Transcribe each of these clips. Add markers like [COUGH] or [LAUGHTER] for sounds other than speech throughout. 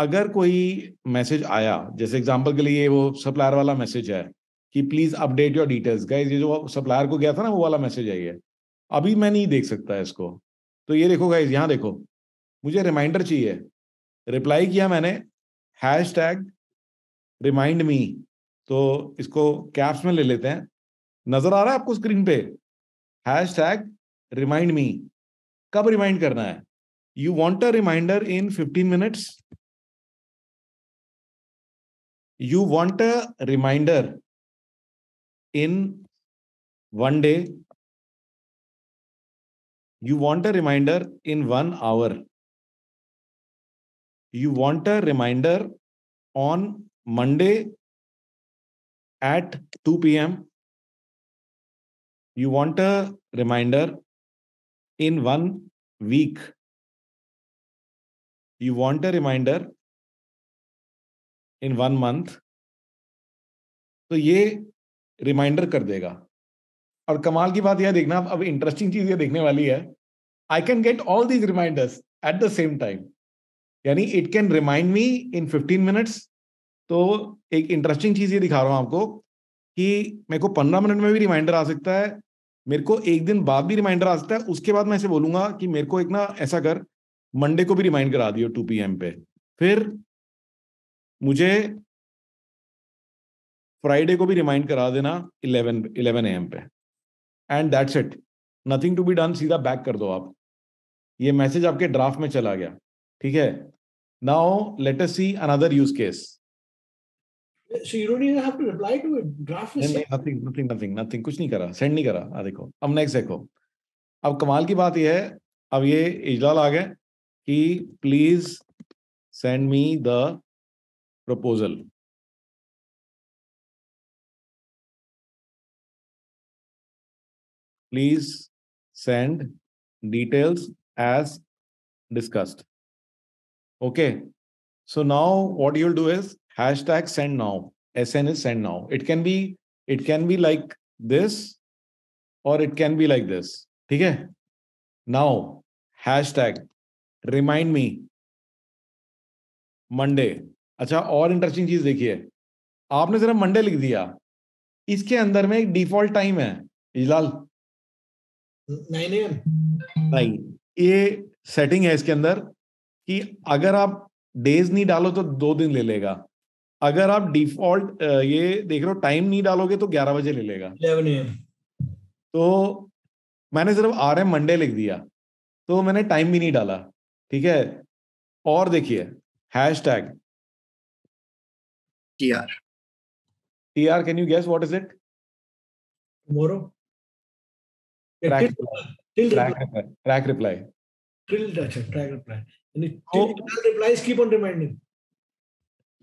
अगर कोई मैसेज आया जैसे एग्जाम्पल के लिए वो सप्लायर वाला मैसेज है कि please update your details guys ये जो सप्लायर को गया था ना वो वाला मैसेज आई है अभी मैं नहीं देख सकता इसको तो ये देखो गाइज यहाँ देखो मुझे रिमाइंडर चाहिए रिप्लाई किया मैंने हैश टैग रिमाइंड मी तो इसको कैप्स में ले लेते हैं नजर आ रहा है आपको स्क्रीन पे हैश टैग रिमाइंड मी कब रिमाइंड करना है you want a reminder in fifteen minutes you want a reminder in one day you want a reminder in one hour you want a reminder on monday at 2 p.m you want a reminder in one week you want a reminder in one month तो ये reminder कर देगा और कमाल की बात यह देखना अब इंटरेस्टिंग चीज ये देखने वाली है I can get all these reminders at the same time यानी it can remind me in fifteen minutes तो एक इंटरेस्टिंग चीज ये दिखा रहा हूं आपको कि मेरे को पंद्रह मिनट में भी रिमाइंडर आ सकता है मेरे को एक दिन बाद भी रिमाइंडर आ सकता है उसके बाद मैं ऐसे बोलूंगा कि मेरे को एक ना ऐसा कर मंडे को भी रिमाइंड करा दियो टू पी पे फिर मुझे फ्राइडे को भी रिमाइंड करा देना इलेवन इलेवन ए एम पे and that's it nothing to be done सीधा बैक कर दो आप ये मैसेज आपके ड्राफ्ट में चला गया ठीक है now let us see another use case कुछ नहीं करा सेंड नहीं करा आ हाँ, देखो अब नेक्स्ट देखो अब कमाल की बात यह है अब ये इजलाल आ गए कि please send me the proposal please send details as discussed. Okay. So now what you'll do is hashtag send now. SN is send now. It can be, it can be like this or it can be like this. Okay. Now hashtag remind me Monday अच्छा और interesting चीज देखिए आपने सिर्फ Monday लिख दिया इसके अंदर में एक डिफॉल्ट टाइम है इजलाल नहीं ये सेटिंग है इसके अंदर कि अगर आप डेज नहीं डालो तो दो दिन ले लेगा अगर आप डिफॉल्ट ये देख रहे हो टाइम नहीं डालोगे तो ग्यारह बजे ले लेगा तो मैंने सिर्फ आर एम मंडे लिख दिया तो मैंने टाइम भी नहीं डाला ठीक है और देखिए hashtag TR. TR, can you guess what is it? Tomorrow. Yeah, track, till, track, reply. reply. track reply. Till track reply. And it, till oh. replies keep on reminding.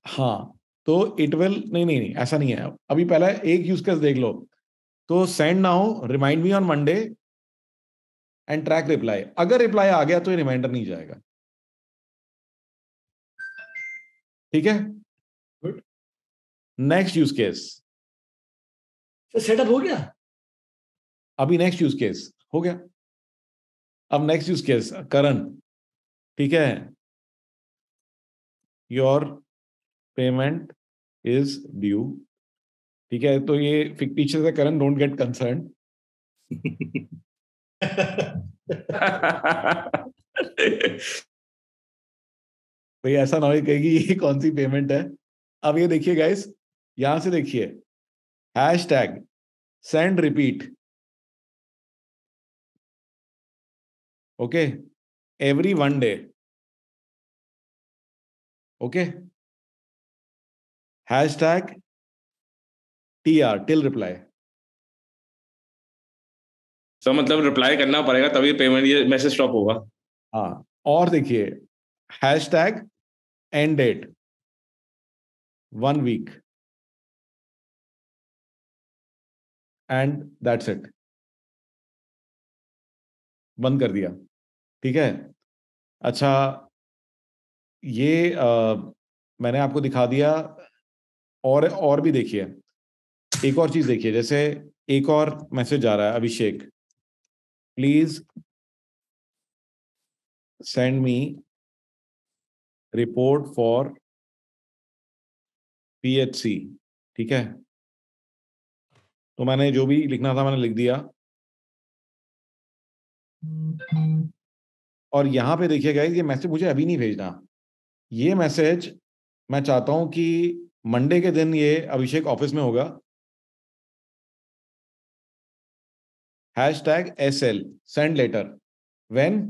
हाँ तो it will नहीं नहीं नहीं ऐसा नहीं है अभी पहला एक यूज केस देख लो तो सेंड ना हो remind me on Monday and track reply अगर रिप्लाई आ गया तो ये रिमाइंडर नहीं जाएगा ठीक है नेक्स्ट यूज केस सेटअप हो गया अभी नेक्स्ट यूज केस हो गया अब नेक्स्ट यूज केस करण ठीक है योर पेमेंट इज ड्यू ठीक है तो ये फिक्टिशियस से करण डोंट गेट कंसर्न भाई ऐसा ना कहेगी ये कौन सी पेमेंट है अब ये देखिए गाइस यहां से देखिए hashtag send repeat okay every one day okay hashtag T R till reply तो मतलब रिप्लाई करना पड़ेगा तभी पेमेंट ये मैसेज स्टॉप होगा हाँ और देखिए hashtag end date one week and that's it बंद कर दिया ठीक है अच्छा ये आ, मैंने आपको दिखा दिया और और भी देखिए एक और चीज देखिए जैसे एक और मैसेज आ रहा है Abhishek please send me report for PHC ठीक है तो मैंने जो भी लिखना था मैंने लिख दिया और यहां पे देखिए गाइस ये मैसेज मुझे अभी नहीं भेजना ये मैसेज मैं चाहता हूं कि मंडे के दिन ये अभिषेक ऑफिस में होगा hashtag S L send later when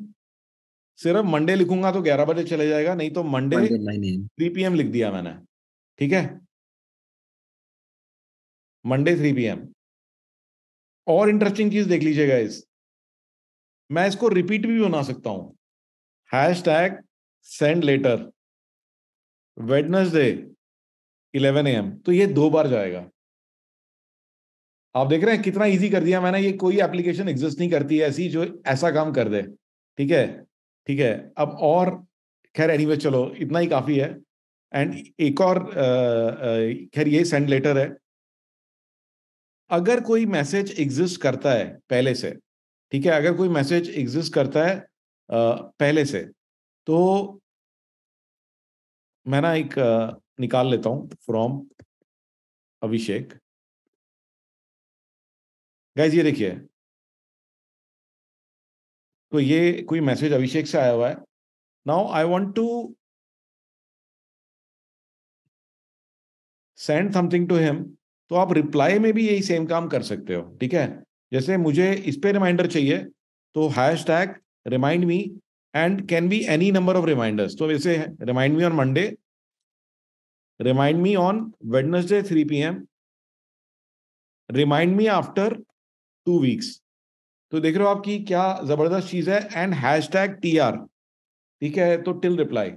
सिर्फ मंडे लिखूंगा तो ग्यारह बजे चले जाएगा नहीं तो मंडे थ्री पी एम लिख दिया मैंने ठीक है मंडे थ्री पी और इंटरेस्टिंग चीज देख लीजिएगा इस मैं इसको रिपीट भी बना सकता हूं hashtag send later Wednesday eleven M तो ये दो बार जाएगा आप देख रहे हैं कितना इजी कर दिया मैंने ये कोई एप्लीकेशन एग्जिस्ट नहीं करती है ऐसी जो ऐसा काम कर दे ठीक है ठीक है अब और खैर एनी anyway, चलो इतना ही काफी है एंड एक और खैर ये सेंड लेटर है अगर कोई मैसेज एग्जिस्ट करता है पहले से ठीक है अगर कोई मैसेज एग्जिस्ट करता है पहले से तो मैं ना एक निकाल लेता हूं फ्रॉम अभिषेक गाइज ये देखिए तो ये कोई मैसेज अभिषेक से आया हुआ है now I want to send something to him तो आप रिप्लाई में भी यही सेम काम कर सकते हो ठीक है जैसे मुझे इस पर रिमाइंडर चाहिए तो hashtag remind me and can be any number of reminders तो वैसे remind me on Monday remind me on Wednesday three P M remind me after two weeks तो देख रहे हो आपकी क्या जबरदस्त चीज है and hashtag T R ठीक है तो टिल रिप्लाई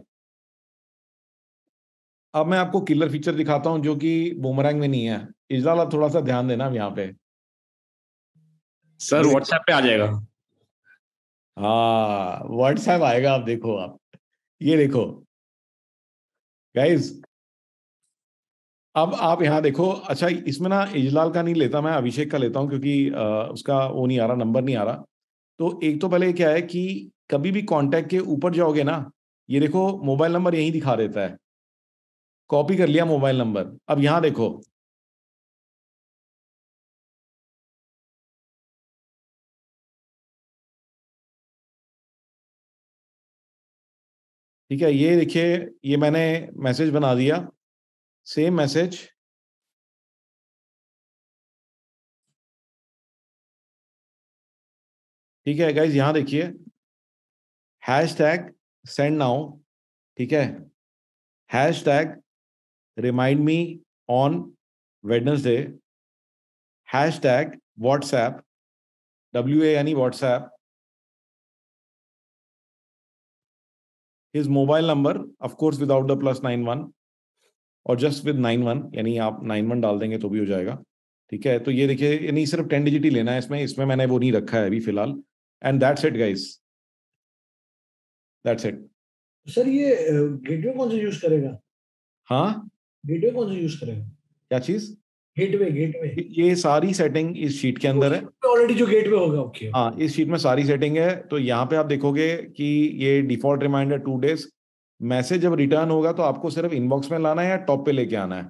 अब मैं आपको किलर फीचर दिखाता हूं जो कि बोमरैंग में नहीं है इजलाल आप थोड़ा सा ध्यान देना यहाँ पे सर व्हाट्सएप पे आ जाएगा हाँ व्हाट्सएप आएगा आप देखो आप ये देखो गाइस अब आप यहाँ देखो अच्छा इसमें ना इजलाल का नहीं लेता मैं अभिषेक का लेता हूँ क्योंकि आ, उसका वो नहीं आ रहा नंबर नहीं आ रहा तो एक तो पहले क्या है कि कभी भी कांटेक्ट के ऊपर जाओगे ना ये देखो मोबाइल नंबर यही दिखा देता है कॉपी कर लिया मोबाइल नंबर अब यहाँ देखो ठीक है ये देखिए ये मैंने मैसेज बना दिया सेम मैसेज ठीक है गाइज यहां देखिए हैश टैग सेंड नाउ ठीक है hashtag remind me on Wednesday hashtag WhatsApp W A यानी WhatsApp his mobile number of course without the plus nine one और जस्ट विद नाइन वन यानी आप नाइन वन डाल देंगे तो भी हो जाएगा ठीक है तो ये देखिए यानी सिर्फ टेन डिजिट ही लेना है इसमें इसमें मैंने वो नहीं रखा है अभी फिलहाल and that's it guys that's it sir ये गेटवे uh, कौन सा यूज करेगा हाँ गेटवे कौन सा यूज करेगा क्या चीज गेटवे गेटवे ये सारी सेटिंग इस शीट के अंदर है ऑलरेडी तो जो गेटवे होगा ओके हाँ इस शीट में सारी सेटिंग है तो यहाँ पे आप देखोगे कि ये default reminder two days message जब रिटर्न होगा तो आपको सिर्फ इनबॉक्स में लाना है या टॉप पे लेके आना है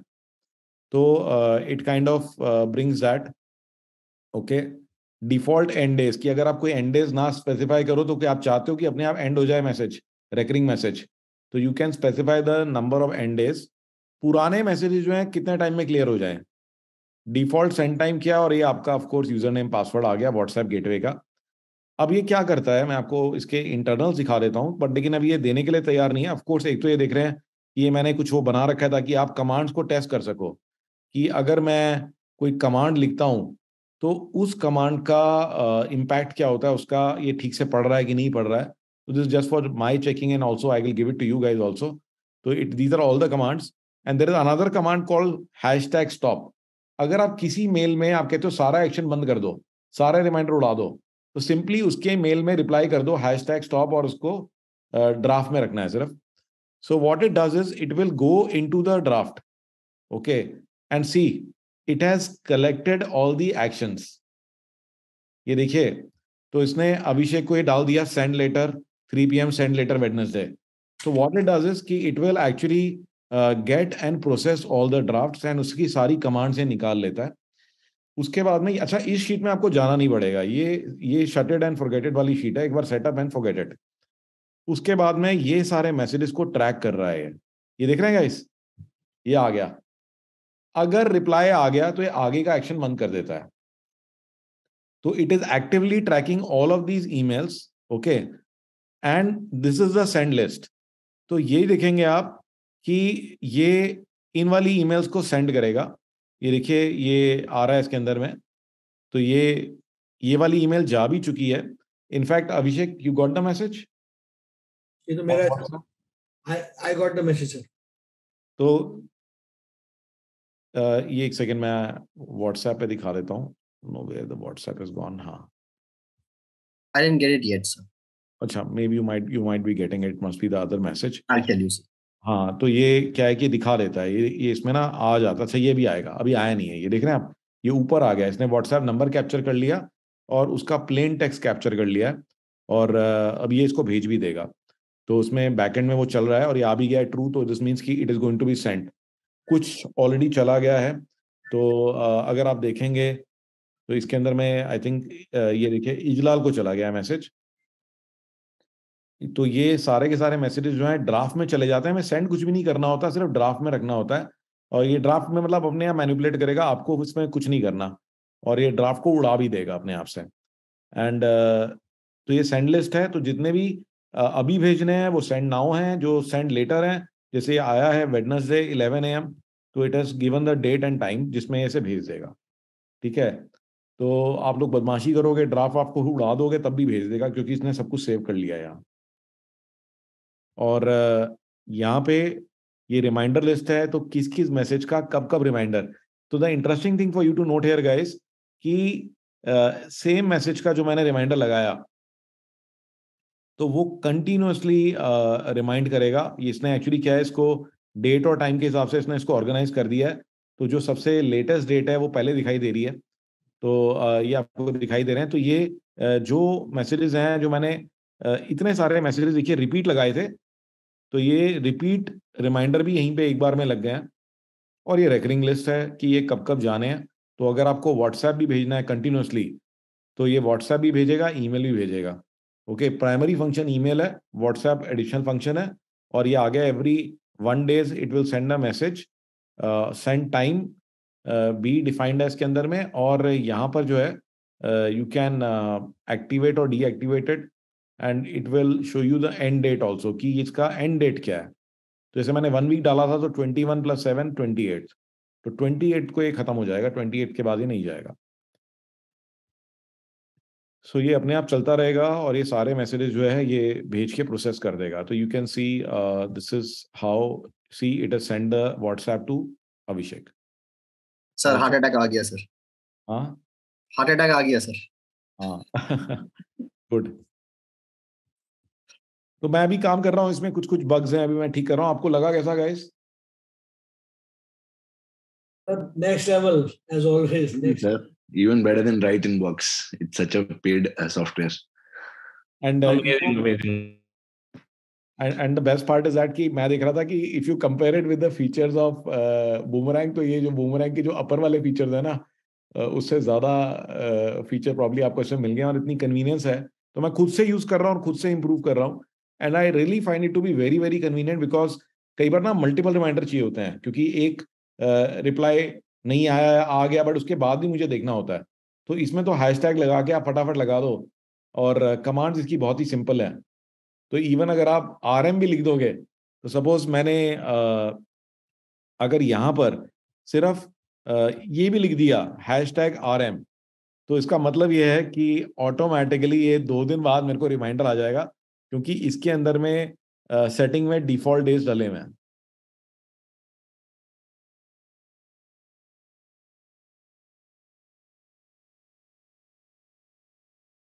तो it kind of brings that okay default end days की अगर आप कोई एंड डेज ना स्पेसिफाई करो तो क्या आप चाहते हो कि अपने आप एंड हो जाए मैसेज रेकरिंग मैसेज तो you can specify the number of end days पुराने मैसेजेस जो हैं कितने टाइम में क्लियर हो जाए डिफॉल्ट सेंड टाइम किया और ये आपका ऑफकोर्स यूजर नेम पासवर्ड आ गया व्हाट्सएप गेटवे का अब ये क्या करता है मैं आपको इसके इंटरनल दिखा देता हूँ बट लेकिन अब ये देने के लिए तैयार नहीं है ऑफकोर्स एक तो ये देख रहे हैं कि ये मैंने कुछ वो बना रखा है ताकि आप कमांड्स को टेस्ट कर सको कि अगर मैं कोई कमांड लिखता हूँ तो उस कमांड का इम्पैक्ट uh, क्या होता है उसका ये ठीक से पढ़ रहा है कि नहीं पढ़ रहा है तो this just for my checking and also I will give it to you guys also तो it these are all the commands and there is another command call hashtag stop अगर आप किसी मेल में आप कहते हो तो सारा एक्शन बंद कर दो सारे रिमाइंडर उड़ा दो तो सिंपली उसके मेल में रिप्लाई कर दो हैश टैग स्टॉप और उसको ड्राफ्ट में रखना है सिर्फ so what it does is it will go into the draft okay and see it has collected all the action ये देखिए तो इसने अभिषेक को ये डाल दिया send later three P M send later Wednesday तो वॉट इट डज इज की it will actually get and process all the draft and उसकी सारी कमांड से निकाल लेता है उसके बाद में अच्छा इस शीट में आपको जाना नहीं पड़ेगा ये ये शटेड एंड फॉरगेटेड वाली शीट है एक बार सेटअप एंड फॉरगेटेड उसके बाद में ये सारे मैसेजेस को ट्रैक कर रहा है ये देख रहे हैं गाइस ये आ गया अगर रिप्लाई आ गया तो ये आगे का एक्शन बंद कर देता है तो it is actively tracking all of these emails okay and this is the send list तो यही देखेंगे आप कि ये इन वाली ईमेल्स को सेंड करेगा ये देखिए ये आ रहा है इसके अंदर में तो ये ये वाली ईमेल जा भी चुकी है in fact Abhishek you got the message I got the message sir तो Uh, ये एक सेकेंड मैं व्हाट्सएप पे दिखा देता हूँ no where the WhatsApp is gone हाँ I didn't get it yet, sir. अच्छा, maybe you might you might be getting it. Must be the other message. I'll tell you, sir. हाँ तो ये क्या है कि दिखा देता है ये ये इसमें ना आ जाता अच्छा ये भी आएगा अभी आया नहीं है ये देख रहे हैं आप ये ऊपर आ गया इसने व्हाट्सएप नंबर कैप्चर कर लिया और उसका प्लेन टेक्स्ट कैप्चर कर लिया और अब ये इसको भेज भी देगा तो उसमें बैकेंड में वो चल रहा है और ये आ भी गया है ट्रू तो दिस मीन्स कि it is going to be sent कुछ ऑलरेडी चला गया है तो अगर आप देखेंगे तो इसके अंदर में आई थिंक ये देखिए इजलाल को चला गया मैसेज तो ये सारे के सारे मैसेजेस जो है ड्राफ्ट में चले जाते हैं हमें सेंड कुछ भी नहीं करना होता सिर्फ ड्राफ्ट में रखना होता है और ये ड्राफ्ट में मतलब अपने आप मैनिपुलेट करेगा आपको इसमें कुछ नहीं करना और ये ड्राफ्ट को उड़ा भी देगा अपने आप से एंड uh, तो ये सेंड लिस्ट है तो जितने भी uh, अभी भेजने हैं वो सेंड नाउ हैं जो सेंड लेटर हैं जैसे आया है वेडनसडे इलेवन ए एम तो it has given the date and time जिसमें इसे भेज देगा ठीक है तो आप लोग बदमाशी करोगे ड्राफ्ट आपको उड़ा दोगे तब भी भेज देगा क्योंकि इसने सब कुछ सेव कर लिया है यहाँ और यहाँ पे ये रिमाइंडर लिस्ट है तो किस किस मैसेज का कब कब रिमाइंडर तो the interesting thing for you to note here guys कि सेम uh, मैसेज का जो मैंने रिमाइंडर लगाया तो वो कंटिन्यूसली रिमाइंड uh, करेगा इसने एक्चुअली क्या है इसको डेट और टाइम के हिसाब से इसने इसको ऑर्गेनाइज कर दिया है तो जो सबसे लेटेस्ट डेट है वो पहले दिखाई दे रही है तो uh, ये आपको दिखाई दे रहे हैं तो ये uh, जो मैसेजेस हैं जो मैंने इतने सारे मैसेजेस देखिए रिपीट लगाए थे तो ये रिपीट रिमाइंडर भी यहीं पे एक बार में लग गए हैं और ये रेकरिंग लिस्ट है कि ये कब कब जाने हैं तो अगर आपको व्हाट्सएप भी भेजना है कंटिन्यूसली तो ये व्हाट्सएप भी भेजेगा ईमेल भी भेजेगा ओके प्राइमरी फंक्शन ईमेल है व्हाट्सएप एडिशनल फंक्शन है और ये आ गया every one days it will send a message send time be defined है इसके अंदर में और यहाँ पर जो है यू कैन एक्टिवेट और deactivated and it will show you the end date also कि इसका एंड डेट क्या है तो जैसे मैंने वन वीक डाला था तो twenty one plus seven twenty eight तो ट्वेंटी एट को ये खत्म हो जाएगा ट्वेंटी एट के बाद ही नहीं जाएगा सो so, ये अपने आप चलता रहेगा और ये सारे मैसेजेस जो है ये भेज के प्रोसेस कर देगा तो you can see this is how see it is send WhatsApp to Abhishek sir heart attack आ गया सर हाँ हार्ट अटैक आ गया सर हाँ गुड [LAUGHS] तो मैं अभी काम कर रहा हूँ इसमें कुछ कुछ बग्स हैं अभी मैं ठीक कर रहा हूँ आपको लगा कैसा guys next level as always next. Sir, even better than writing box it's such a paid uh, software and uh, amazing, amazing. And, and the best part is that कि मैं देख रहा था कि if you compare it with the features of uh, boomerang तो ये जो boomerang के जो upper वाले features है ना uh, उससे ज्यादा uh, feature probably आपको इसमें मिल गए और इतनी convenience है तो मैं खुद से use कर रहा हूँ और खुद से improve कर रहा हूँ and I really find it to be very very convenient because कई बार ना मल्टीपल रिमाइंडर चाहिए होते हैं क्योंकि एक रिप्लाई uh, नहीं आया आ गया बट उसके बाद भी मुझे देखना होता है तो इसमें तो हैश टैग लगा के आप फटाफट लगा दो और कमांड्स uh, इसकी बहुत ही सिंपल है तो इवन अगर आप आर एम भी लिख दोगे तो सपोज मैंने uh, अगर यहाँ पर सिर्फ ये भी लिख दिया हैश टैग आर एम तो इसका मतलब यह है कि ऑटोमेटिकली ये दो दिन बाद मेरे को रिमाइंडर आ जाएगा क्योंकि इसके अंदर में सेटिंग में डिफॉल्ट डेज डले हुए हैं